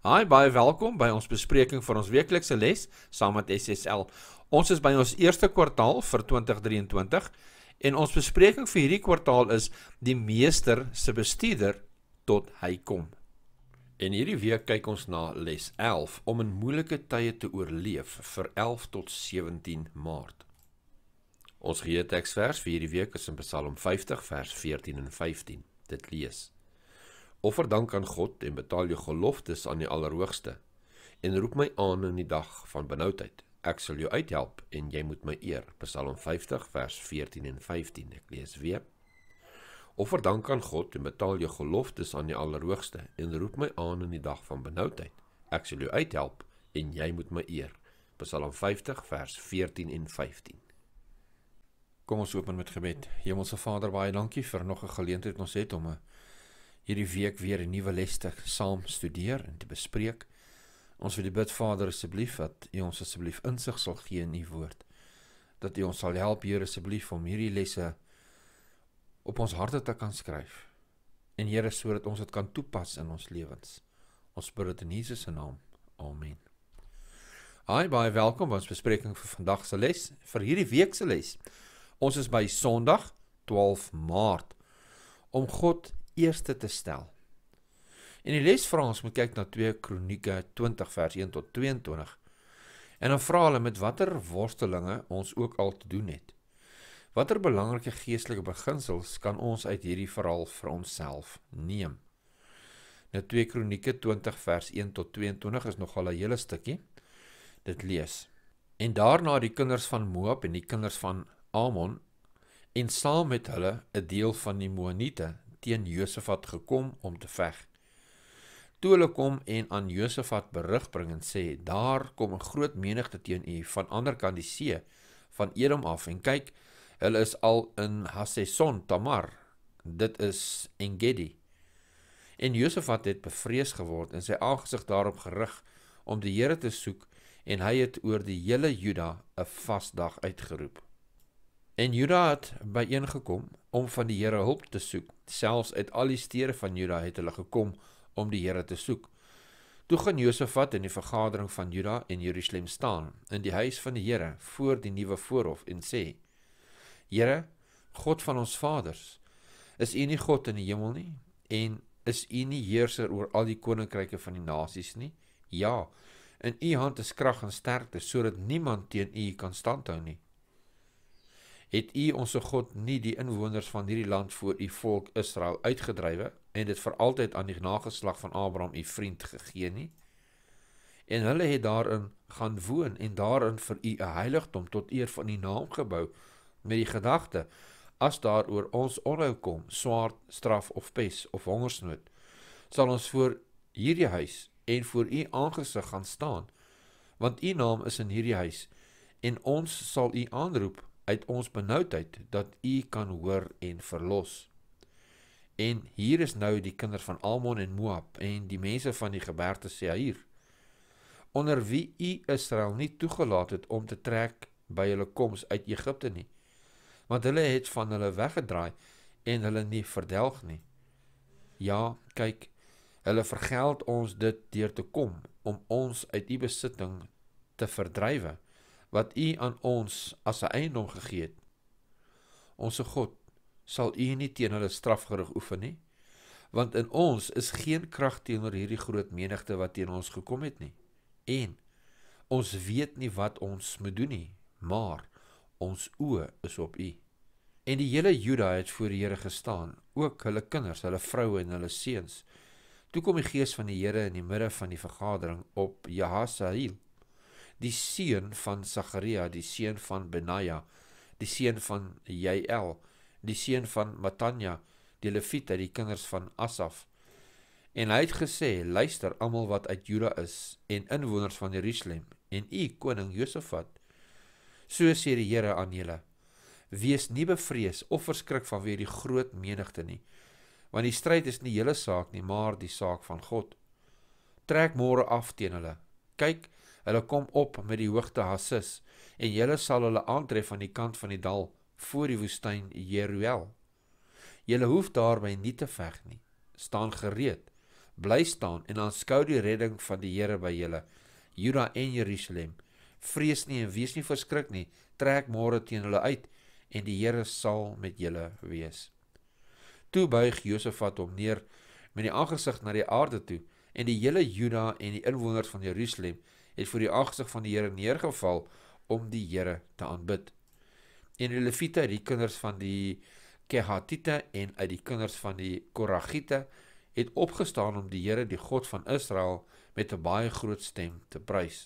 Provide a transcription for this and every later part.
Hi, baie welkom by ons bespreking van ons weeklikse les saam met SSL. Ons is by ons eerste kwartaal vir 2023 en ons bespreking vir hierdie kwartaal is die meester se bestuurder tot hy kom. En hierdie week kyk ons na les 11 om in moeilike tye te oorleef vir 11 tot 17 Maart. Ons gee teksvers vir hierdie week is in Psalm 50 vers 14 en 15. Dit lees: Offer dank aan God en betaal jou geloftes aan die Allerhoogste en roep my aan in die dag van benoudheid. Ek sal jou uithelp en jy moet my eer. Psalm 50 vers 14 en 15. Ek lees weer. Offer dank aan God en betaal jou geloftes aan die Allerhoogste en roep my aan in die dag van benoudheid. Ek sal jou uithelp en jy moet my eer. Psalm 50 vers 14 en 15. Kom ons open met gebed. Hemelse Vader, baie dankie vir nog 'n geleentheid ons het om 'n hierdie week weer 'n nuwe les te saam studeer en te bespreek. Ons wil die bid Vader asseblief dat U ons asseblief insig sal gee in U woord. Dat U ons sal help Here asseblief om hierdie lesse op ons harte te kan skryf. En Here sodat ons dit kan toepas in ons lewens. Ons bid dit in Jesus se naam. Amen. Hi, baie welkom by ons bespreking vir vandag se les, vir hierdie week se les. Ons is by Sondag 12 Maart om God eerste te stel. En die les vra ons moet kyk na 2 Kronieke 20 vers 1 tot 22. En dan vra hulle met watter worstelinge ons ook al te doen het. Watter belangrike geestelike beginsels kan ons uit hierdie verhaal vir onsself neem? Nou 2 Kronieke 20 vers 1 tot 22 is nogal 'n hele stukkie. Dit lees: En daarna die kinders van Moab en die kinders van Ammon en saam met hulle 'n deel van die Moonite, teen Josafat gekom om te veg. Toe hulle kom en aan Josafat berig bring en sê: "Daar kom 'n groot menigte teen u van ander kant die see van Edom af en kyk, hulle is al in Hasseson Tamar. Dit is Engedi." En Josafat het bevrees geword en sy aangesig daarop gerig om die Here te soek en hy het oor die hele Juda 'n vasdag uitgeroep. En Juda het byeengekom om van die Here hulp te soek. Selfs uit al die stede van Juda het hulle gekom om die Here te soek. Toe gaan Josafat in die vergadering van Juda en Jerusalem staan in die huis van die Here voor die nuwe voorhof en sê: Here, God van ons vaders, is U nie God in die hemel nie en is U nie heerser oor al die koninkryke van die nasies nie? Ja, in U hand is krag en sterkte sodat niemand teen U kan standhou nie het U ons God nie die inwoners van hierdie land voor U volk Israel uitgedrywe en dit vir altyd aan die nageslag van Abraham U vriend gegee nie. En hulle het daarin gaan woon en daarin vir U 'n heiligdom tot eer van U naam gebou met die gedagte as daaroor ons onhou kom, swaard, straf of pes of hongersnood, sal ons voor hierdie huis en voor U aangesig gaan staan want U naam is in hierdie huis en ons sal U aanroep uit ons benoudheid dat u kan hoor en verlos. En hier is nou die kinders van Almon en Moab en die mense van die geberte Seir onder wie u Israel nie toegelaat het om te trek by hulle koms uit Egipte nie. Want hulle het van hulle weggedraai en hulle nie verdelg nie. Ja, kyk, hulle vergeld ons dit deur te kom om ons uit u besitting te verdrywe wat u aan ons as 'n eiendom gegee het. Onse God sal u nie teen hulle strafgerig oefen nie, want in ons is geen krag teenoor hierdie groot menigte wat teen ons gekom het nie. En ons weet nie wat ons moet doen nie, maar ons oë is op u. En die hele Juda het voor die Here gestaan, ook hulle kinders, hulle vroue en hulle seuns. Toe kom die gees van die Here in die midde van die vergadering op Jahasael die seun van Sagaria, die seun van Benaja, die seun van Jael, die seun van Matanja, die Lewit uit die kinders van Asaf. En hy het gesê: "Luister almal wat uit Juda is en inwoners van Jerusalem en u koning Josafat, so sê die Here aan julle: Wees nie bevrees of verskrik van weer die groot menigte nie, want die stryd is nie julle saak nie, maar die saak van God. Trek môre af teen hulle. Kyk, Hulle kom op met die hoogte Hassis en julle sal hulle aantref aan die kant van die dal voor die woestyn Jeruel. Julle hoef daarby nie te veg nie. Staan gereed. Bly staan en aanskou die redding van die Here by julle, Juda en Jerusalem. Vrees nie en wees nie verskrik nie. Trek môre teen hulle uit en die Here sal met julle wees. Toe buig Josafat hom neer met die aangesig na die aarde toe en die hele Juda en die inwoners van Jerusalem het voor die aangesig van die Here neergeval om die Here te aanbid. En die Levite, die kinders van die Kehatite en uit die kinders van die Koragite het opgestaan om die Here, die God van Israel, met 'n baie groot stem te prys.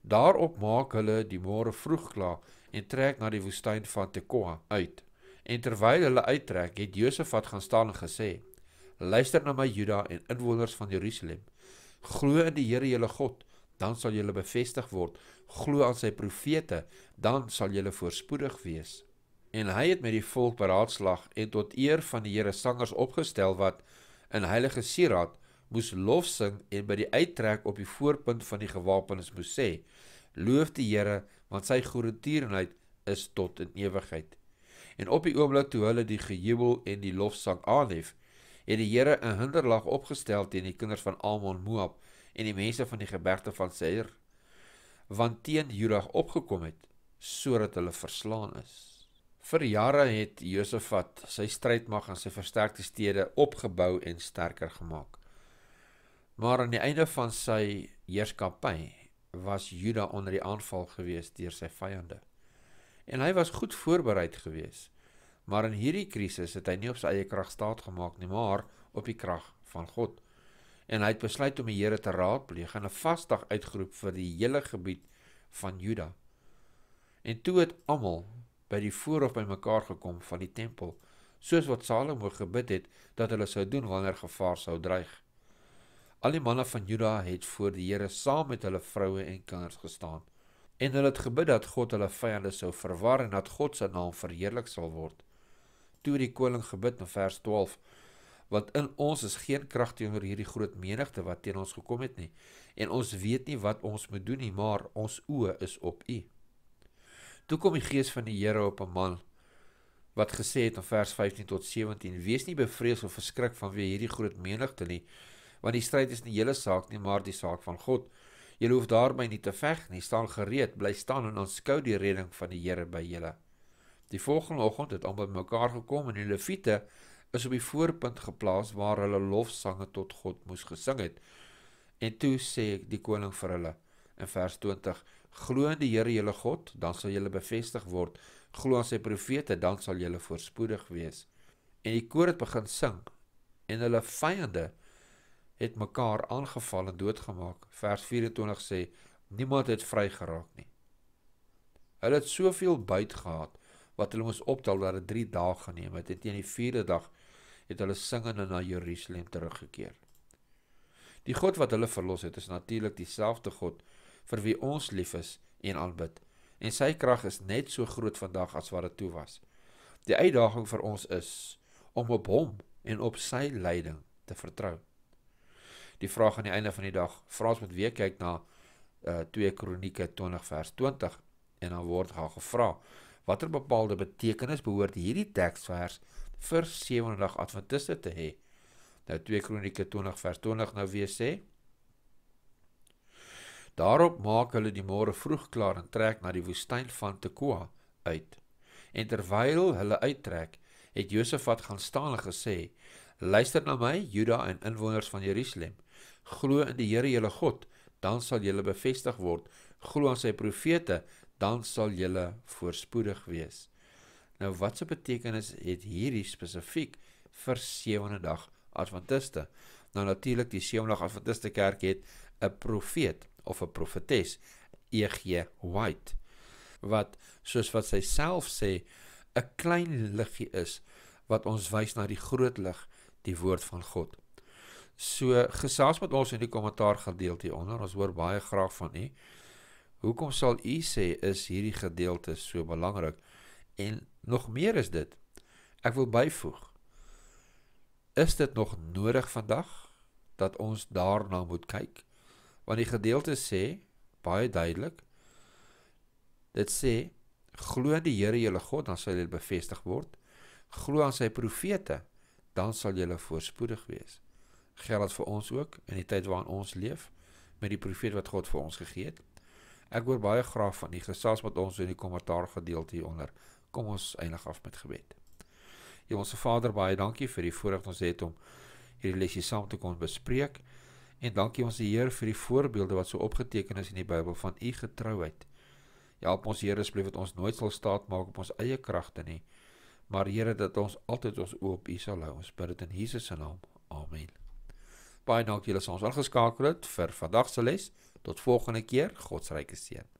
Daarop maak hulle die môre vroeg klaar en trek na die woestyn van Tekoa uit. En terwyl hulle uittrek, het Josef wat gaan staan en gesê: "Luister na my Juda en inwoners van Jerusalem. Glo in die Here, julle God, dan sal julle bevestig word. Glo aan sy profete, dan sal julle voorspoedig wees. En hy het met die volk beraadslag en tot eer van die Here sangers opgestel wat in heilige sieraad moes lof sing en by die uittrek op die voorpunt van die gewapenes moes sê: Loof die Here, want sy goedertierenheid is tot in ewigheid. En op die oomblik toe hulle die gejubel en die lofsang aanhef, het die Here 'n hinderlag opgestel teen die kinders van Almon Moab en die mense van die gebergte van Seir, want teen Judah opgekom het, so dat hulle verslaan is. Vir jare het Josafat sy strijdmag en sy versterkte stede opgebouw en sterker gemaakt. Maar aan die einde van sy heerskapie was Juda onder die aanval gewees dier sy vijande. En hy was goed voorbereid gewees, maar in hierdie krisis het hy nie op sy eie kracht staat gemaakt nie, maar op die kracht van God en hy het besluit om die Here te raadpleeg en 'n vastdag uitgeroep vir die hele gebied van Juda. En toe het almal by die voorhof bymekaar gekom van die tempel, soos wat Salomo gebid het dat hulle sou doen wanneer gevaar sou dreig. Al die manne van Juda het voor die Here saam met hulle vroue en kinders gestaan en hulle het gebid dat God hulle vyande sou verwar en dat God se naam verheerlik sal word. Toe die koning gebid in vers 12 want in ons is geen krag teenoor hierdie groot menigte wat teen ons gekom het nie en ons weet nie wat ons moet doen nie maar ons oë is op u. Toe kom die gees van die Here op 'n man wat gesê het in vers 15 tot 17: "Wees nie bevrees of verskrik vanweë hierdie groot menigte nie, want die stryd is nie julle saak nie, maar die saak van God. Julle hoef daarmee nie te veg nie, staan gereed, bly staan en aanskou die redding van die Here by julle." Die volgende oggend het almal bymekaar gekom en die Lewiete is op die voorpunt geplaas waar hulle lofsange tot God moes gesing het. En toe sê die koning vir hulle in vers 20: Glo in die Here julle God, dan sal julle bevestig word. Glo aan sy profete, dan sal julle voorspoedig wees. En die koor het begin sing en hulle vyande het mekaar aangeval en doodgemaak. Vers 24 sê: Niemand het vry geraak nie. Hulle het soveel byt gehad wat hulle moes optel dat dit 3 dae geneem het en teen die 4de dag het hulle singende na Jerusalem teruggekeer. Die God wat hulle verlos het, is natuurlik dieselfde God vir wie ons lief is en aanbid. En sy krag is net so groot vandag as wat dit toe was. Die uitdaging vir ons is om op hom en op sy leiding te vertrou. Die vraag aan die einde van die dag, vra ons met wie kyk na uh, eh, 2 Kronieke 20 vers 20 en dan word haar gevra, watter bepaalde betekenis behoort hierdie teksvers? vir 7 dag Adventiste te hê. Nou 2 Kronieke 20 vers 20 nou weer sê. Daarop maak hulle die môre vroeg klaar en trek na die woestyn van Tekoa uit. En terwyl hulle uittrek, het Josafat gaan staan en gesê: "Luister na my, Juda en inwoners van Jerusalem. Glo in die Here julle God, dan sal julle bevestig word. Glo aan sy profete, dan sal julle voorspoedig wees." Nou wat se betekenis het hierdie spesifiek vir sewende dag Adventiste? Nou natuurlik die sewende dag Adventiste kerk het 'n profeet of 'n profetes EG White wat soos wat sy self sê 'n klein liggie is wat ons wys na die groot lig, die woord van God. So gesels met ons in die kommentaar gedeelte onder. Ons hoor baie graag van u. Hoekom sal u sê is hierdie gedeelte so belangrik? En Nog meer is dit. Ek wil byvoeg. Is dit nog nodig vandag dat ons daarna moet kyk? Want die gedeelte sê baie duidelik dit sê glo die Here jou God dan sal jy bevestig word. Glo aan sy profete dan sal jy voorspoedig wees. Geld dit vir ons ook in die tyd waarin ons leef met die profeet wat God vir ons gegee het. Ek hoor baie graag van die gesels wat ons in die kommentaar gedeelte hieronder Kom ons eindig af met gebed. Hemelse Vader, baie dankie vir die voorreg ons het om hierdie lesie saam te kon bespreek. En dankie ons Heer vir die voorbeelde wat so opgeteken is in die Bybel van u getrouheid. Help ons Here asbief dat ons nooit sal staat maak op ons eie kragte nie, maar Here dat ons altyd ons oë op U sal hou. Ons bid dit in Jesus se naam. Amen. Baie dankie dat julle ons al geskakel het vir vandag se les. Tot volgende keer. God se ryke seën.